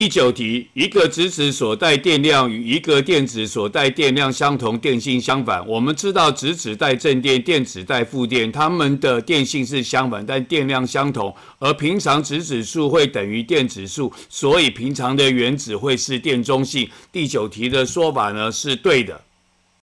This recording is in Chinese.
第九题，一个质子所带电量与一个电子所带电量相同，电性相反。我们知道质子带正电，电子带负电，它们的电性是相反，但电量相同。而平常质子数会等于电子数，所以平常的原子会是电中性。第九题的说法呢，是对的。